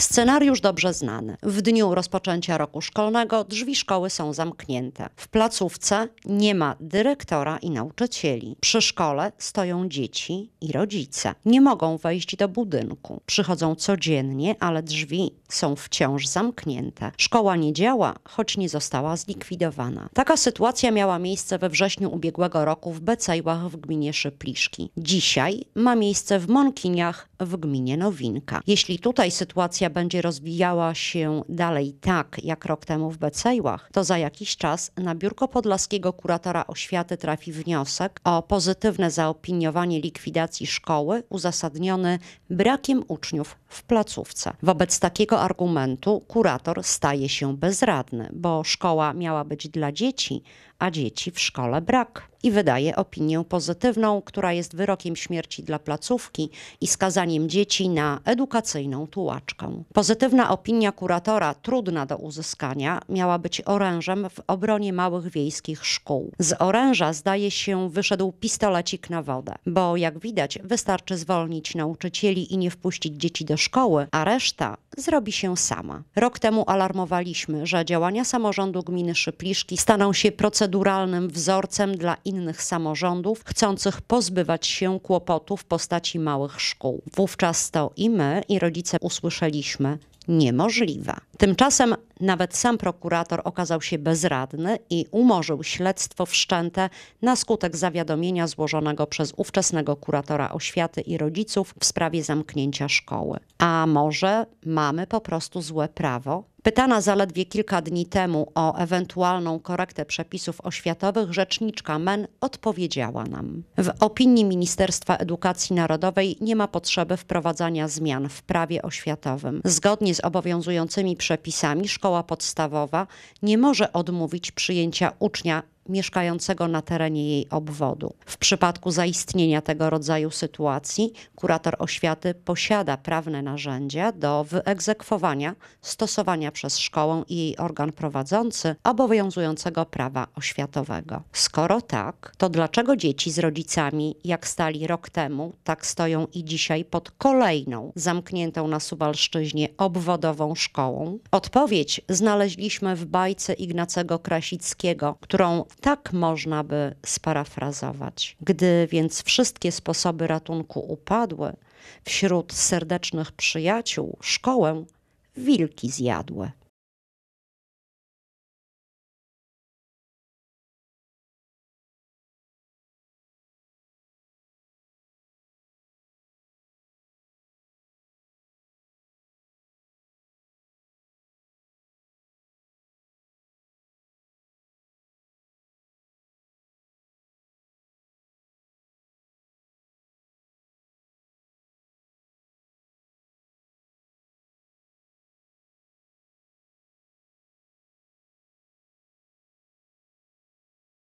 Scenariusz dobrze znany. W dniu rozpoczęcia roku szkolnego drzwi szkoły są zamknięte. W placówce nie ma dyrektora i nauczycieli. Przy szkole stoją dzieci i rodzice. Nie mogą wejść do budynku. Przychodzą codziennie, ale drzwi są wciąż zamknięte. Szkoła nie działa, choć nie została zlikwidowana. Taka sytuacja miała miejsce we wrześniu ubiegłego roku w Becejłach w gminie Szypliszki. Dzisiaj ma miejsce w Monkiniach w gminie Nowinka. Jeśli tutaj sytuacja będzie rozwijała się dalej tak, jak rok temu w Becejłach, to za jakiś czas na biurko podlaskiego kuratora oświaty trafi wniosek o pozytywne zaopiniowanie likwidacji szkoły uzasadniony brakiem uczniów w placówce. Wobec takiego argumentu kurator staje się bezradny, bo szkoła miała być dla dzieci, a dzieci w szkole brak. I wydaje opinię pozytywną, która jest wyrokiem śmierci dla placówki i skazaniem dzieci na edukacyjną tułaczkę. Pozytywna opinia kuratora, trudna do uzyskania, miała być orężem w obronie małych wiejskich szkół. Z oręża, zdaje się, wyszedł pistolecik na wodę, bo jak widać, wystarczy zwolnić nauczycieli i nie wpuścić dzieci do szkoły, a reszta zrobi się sama. Rok temu alarmowaliśmy, że działania samorządu gminy Szypliszki staną się proceduralnym wzorcem dla innych samorządów chcących pozbywać się kłopotów w postaci małych szkół. Wówczas to i my, i rodzice usłyszeliśmy, niemożliwe. Tymczasem nawet sam prokurator okazał się bezradny i umorzył śledztwo wszczęte na skutek zawiadomienia złożonego przez ówczesnego kuratora oświaty i rodziców w sprawie zamknięcia szkoły. A może mamy po prostu złe prawo? Pytana zaledwie kilka dni temu o ewentualną korektę przepisów oświatowych, rzeczniczka MEN odpowiedziała nam. W opinii Ministerstwa Edukacji Narodowej nie ma potrzeby wprowadzania zmian w prawie oświatowym. Zgodnie z obowiązującymi przepisami szkoły szkoła podstawowa nie może odmówić przyjęcia ucznia mieszkającego na terenie jej obwodu. W przypadku zaistnienia tego rodzaju sytuacji kurator oświaty posiada prawne narzędzia do wyegzekwowania stosowania przez szkołę i jej organ prowadzący obowiązującego prawa oświatowego. Skoro tak, to dlaczego dzieci z rodzicami, jak stali rok temu, tak stoją i dzisiaj pod kolejną zamkniętą na Suwalszczyźnie obwodową szkołą? Odpowiedź znaleźliśmy w bajce Ignacego Krasickiego, którą tak można by sparafrazować. Gdy więc wszystkie sposoby ratunku upadły, wśród serdecznych przyjaciół szkołę wilki zjadły.